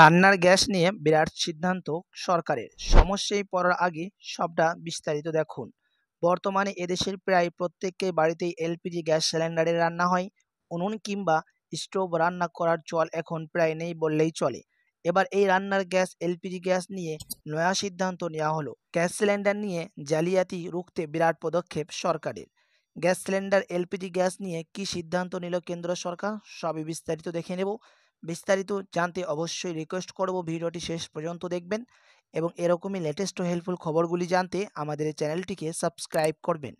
রান্নার গ্যাস নিয়ে বিরাট সিদ্ধান্ত সরকারের সমস্যায় পড়ার আগে সবটা বিস্তারিত দেখুন বর্তমানে এদেশের প্রায় প্রত্যেককে বাড়িতেই এলপিজি গ্যাস সিলিন্ডারে রান্না হয় উনুন কিংবা স্টোভ রান্না করার চল এখন প্রায় নেই বললেই চলে এবার এই রান্নার গ্যাস এলপিজি গ্যাস নিয়ে নয়া সিদ্ধান্ত নেওয়া হলো গ্যাস সিলিন্ডার নিয়ে জালিয়াতি রুখতে বিরাট পদক্ষেপ সরকারের গ্যাস সিলিন্ডার এলপিজি গ্যাস নিয়ে কি সিদ্ধান্ত নিল কেন্দ্র সরকার সবই বিস্তারিত দেখে নেব বিস্তারিত জানতে অবশ্যই রিকোয়েস্ট করব ভিডিওটি শেষ পর্যন্ত দেখবেন এবং এরকমই লেটেস্ট ও হেল্পফুল খবরগুলি জানতে আমাদের চ্যানেলটিকে সাবস্ক্রাইব করবেন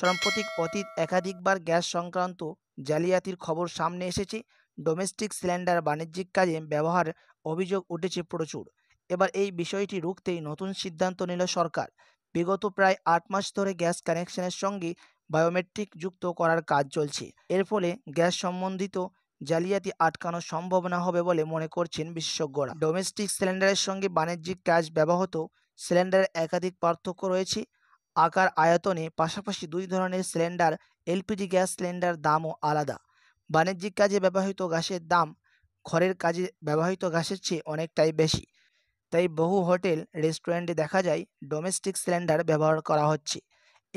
সাম্প্রতিক অতীত একাধিকবার গ্যাস সংক্রান্ত জালিয়াতির খবর সামনে এসেছে ডোমেস্টিক সিলিন্ডার বাণিজ্যিক কাজে ব্যবহার অভিযোগ উঠেছে প্রচুর এবার এই বিষয়টি রুখতেই নতুন সিদ্ধান্ত নিল সরকার বিগত প্রায় আট মাস ধরে গ্যাস কানেকশনের সঙ্গে বায়োমেট্রিক যুক্ত করার কাজ চলছে এর ফলে গ্যাস সম্বন্ধিত জালিয়াতি আটকানো সম্ভব না হবে বলে মনে করছেন বিশেষজ্ঞরা ডোমেস্টিক সিলিন্ডারের সঙ্গে বাণিজ্যিক গ্যাস ব্যবহৃত সিলিন্ডারের একাধিক পার্থক্য রয়েছে আকার আয়তনে পাশাপাশি দুই ধরনের সিলিন্ডার এলপিজি গ্যাস সিলিন্ডার দামও আলাদা বাণিজ্যিক কাজে ব্যবহৃত গ্যাসের দাম ঘরের কাজে ব্যবহৃত গ্যাসের চেয়ে অনেকটাই বেশি তাই বহু হোটেল রেস্টুরেন্টে দেখা যায় ডোমেস্টিক সিলিন্ডার ব্যবহার করা হচ্ছে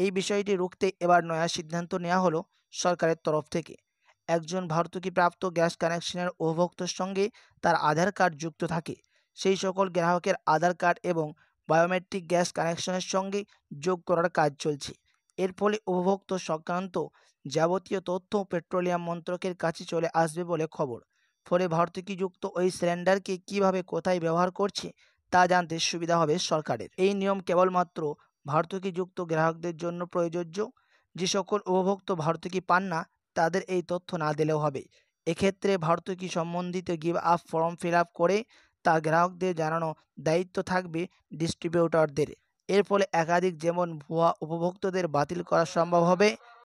এই বিষয়টি রুখতে এবার নয়া সিদ্ধান্ত নেওয়া হলো সরকারের তরফ থেকে একজন প্রাপ্ত গ্যাস কানেকশনের উপভোক্তর সঙ্গে তার আধার কার্ড যুক্ত থাকে সেই সকল গ্রাহকের আধার কার্ড এবং বায়োমেট্রিক গ্যাস কানেকশনের সঙ্গে যোগ করার কাজ চলছে এর ফলে উপভোক্ত সংক্রান্ত যাবতীয় তথ্য পেট্রোলিয়াম মন্ত্রকের কাছে চলে আসবে বলে খবর ফলে ভর্তুকিযুক্ত ওই সিলিন্ডারকে কিভাবে কোথায় ব্যবহার করছে তা জানতে সুবিধা হবে সরকারের এই নিয়ম কেবলমাত্র ভর্তুকিযুক্ত গ্রাহকদের জন্য প্রযোজ্য যে সকল উপভোক্ত ভর্তুকি পান না তাদের এই তথ্য না দিলেও হবে এক্ষেত্রে ভর্তুকি সম্বন্ধিত গিভ আপ ফর্ম ফিল করে তা গ্রাহকদের জানানো দায়িত্ব থাকবে ডিস্ট্রিবিউটরদের এর ফলে একাধিক যেমন ভুয়া উপভোক্তদের বাতিল করা সম্ভব হবে